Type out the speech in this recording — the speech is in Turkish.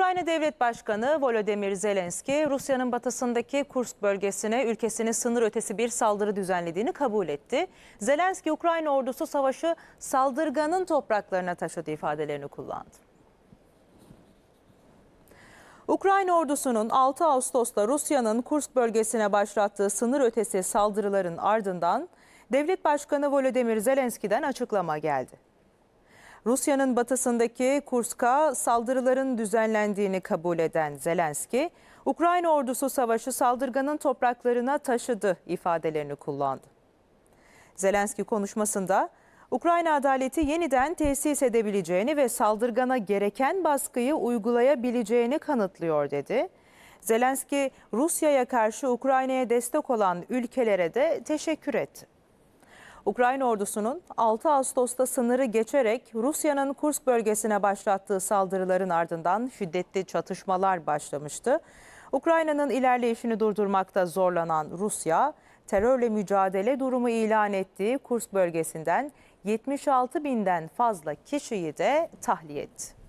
Ukrayna Devlet Başkanı Volodymyr Zelenski, Rusya'nın batısındaki Kursk bölgesine ülkesinin sınır ötesi bir saldırı düzenlediğini kabul etti. Zelenski, Ukrayna ordusu savaşı saldırganın topraklarına taşıdı ifadelerini kullandı. Ukrayna ordusunun 6 Ağustos'ta Rusya'nın Kursk bölgesine başlattığı sınır ötesi saldırıların ardından Devlet Başkanı Volodymyr Zelenski'den açıklama geldi. Rusya'nın batısındaki Kursk'a saldırıların düzenlendiğini kabul eden Zelenski, Ukrayna ordusu savaşı saldırganın topraklarına taşıdı ifadelerini kullandı. Zelenski konuşmasında Ukrayna adaleti yeniden tesis edebileceğini ve saldırgana gereken baskıyı uygulayabileceğini kanıtlıyor dedi. Zelenski Rusya'ya karşı Ukrayna'ya destek olan ülkelere de teşekkür etti. Ukrayna ordusunun 6 Ağustos'ta sınırı geçerek Rusya'nın Kursk bölgesine başlattığı saldırıların ardından şiddetli çatışmalar başlamıştı. Ukrayna'nın ilerleyişini durdurmakta zorlanan Rusya, terörle mücadele durumu ilan ettiği Kursk bölgesinden 76 binden fazla kişiyi de tahliye etti.